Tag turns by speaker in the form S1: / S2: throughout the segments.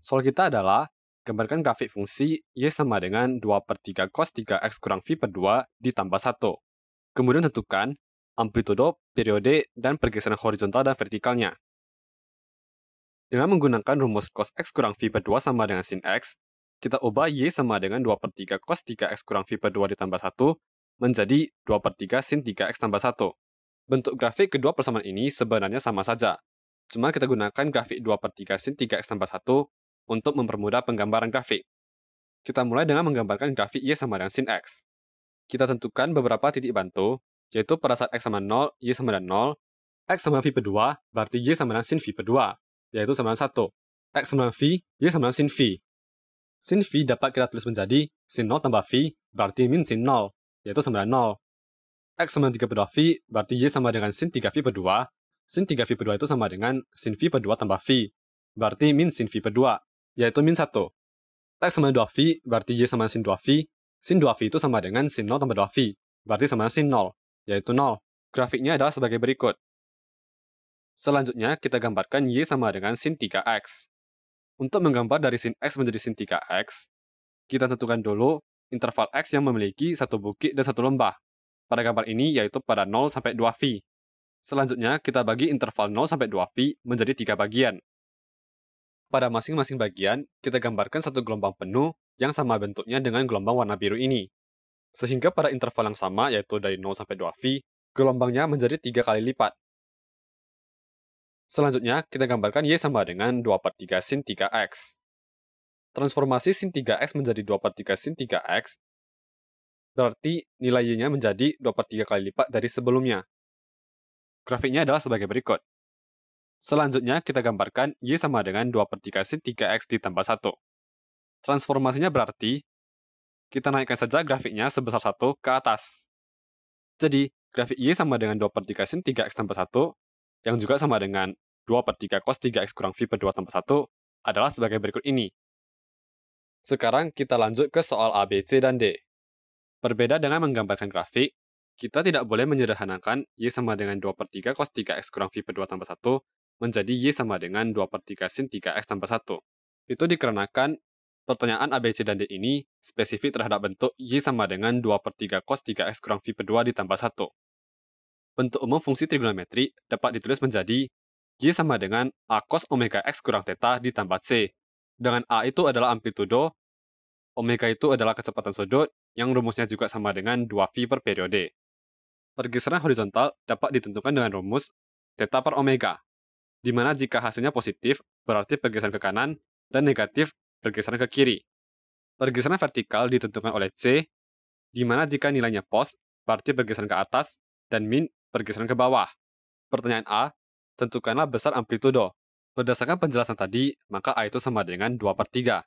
S1: Soal kita adalah, gambarkan grafik fungsi Y sama dengan 2 per 3 cos 3x kurang V per 2 ditambah 1. Kemudian tentukan amplitudo, periode, dan pergeseran horizontal dan vertikalnya. Dengan menggunakan rumus cos x kurang V per 2 sama dengan sin x, kita ubah Y sama dengan 2 per 3 cos 3x kurang V per 2 ditambah 1 menjadi 2 per 3 sin 3x tambah 1. Bentuk grafik kedua persamaan ini sebenarnya sama saja. Cuma kita gunakan grafik 2 per 3 sin 3x tambah 1 untuk mempermudah penggambaran grafik. Kita mulai dengan menggambarkan grafik Y sama dengan sin X. Kita tentukan beberapa titik bantu, yaitu pada saat X sama 0, Y sama dengan 0, X sama V per 2, berarti Y sama dengan sin V per 2, yaitu sama dengan 1. X sama dengan V, Y sama dengan sin V. Sin V dapat kita tulis menjadi sin 0 tambah V, berarti min sin 0, yaitu sama dengan 0. X sama dengan 3 per 2 V, berarti Y sama dengan sin 3 V per 2, sin 3 V per 2 itu sama dengan sin V per 2 tambah V, berarti min sin V per 2, yaitu min 1. Tak sama 2v, berarti y sama sin 2v. Sin 2v itu sama dengan sin 0 tambah 2v, berarti sama sin 0, yaitu 0. Grafiknya adalah sebagai berikut. Selanjutnya, kita gambarkan y sama dengan sin 3x. Untuk menggambar dari sin x menjadi sin 3x, kita tentukan dulu interval x yang memiliki satu bukit dan satu lembah. Pada gambar ini, yaitu pada 0 sampai 2v. Selanjutnya, kita bagi interval 0 sampai 2v menjadi tiga bagian. Pada masing-masing bagian, kita gambarkan satu gelombang penuh yang sama bentuknya dengan gelombang warna biru ini. Sehingga pada interval yang sama, yaitu dari 0 sampai 2V, gelombangnya menjadi 3 kali lipat. Selanjutnya, kita gambarkan Y sama dengan 2 per 3 sin 3X. Transformasi sin 3X menjadi 2 per 3 sin 3X, berarti nilai Y-nya menjadi 2 per 3 kali lipat dari sebelumnya. Grafiknya adalah sebagai berikut. Selanjutnya kita gambarkan Y sama dengan 2 per 3 C 3X ditambah 1. Transformasinya berarti kita naikkan saja grafiknya sebesar 1 ke atas. Jadi, grafik Y sama dengan 2 per 3 sin 3X tambah 1, yang juga sama dengan 2 per 3 cos 3X kurang V per 2 tambah 1, adalah sebagai berikut ini. Sekarang kita lanjut ke soal A, B, C, dan D. Berbeda dengan menggambarkan grafik, kita tidak boleh menyederhanakan Y sama dengan 2 per 3 cos 3x kurang V per 2 tambah 1 menjadi Y sama dengan 2 per 3 sin 3X tambah 1. Itu dikarenakan pertanyaan ABC dan D ini spesifik terhadap bentuk Y sama dengan 2 per 3 cos 3X kurang V per 2 ditambah 1. Bentuk umum fungsi trigonometri dapat ditulis menjadi Y sama dengan A cos omega X kurang theta ditambah C. Dengan A itu adalah amplitudo, omega itu adalah kecepatan sudut, yang rumusnya juga sama dengan 2V per periode. Pergeseran horizontal dapat ditentukan dengan rumus theta per omega, di mana jika hasilnya positif, berarti pergeseran ke kanan, dan negatif, pergeseran ke kiri. Pergeseran vertikal ditentukan oleh C, di mana jika nilainya pos, berarti pergeseran ke atas, dan min, pergeseran ke bawah. Pertanyaan A, tentukanlah besar amplitudo. Berdasarkan penjelasan tadi, maka A itu sama dengan 2 per 3.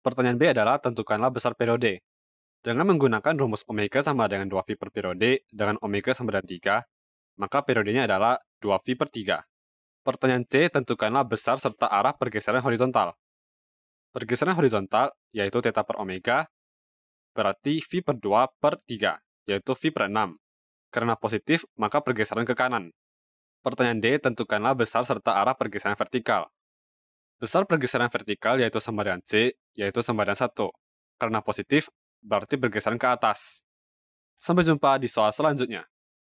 S1: Pertanyaan B adalah tentukanlah besar periode. Dengan menggunakan rumus omega sama dengan 2V per periode dengan omega sama dengan 3, maka periodenya adalah 2V per 3. Pertanyaan C, tentukanlah besar serta arah pergeseran horizontal. Pergeseran horizontal, yaitu theta per omega, berarti V per 2 per 3, yaitu V per 6. Karena positif, maka pergeseran ke kanan. Pertanyaan D, tentukanlah besar serta arah pergeseran vertikal. Besar pergeseran vertikal yaitu sama dengan C, yaitu sama dengan 1. Karena positif, berarti pergeseran ke atas. Sampai jumpa di soal selanjutnya.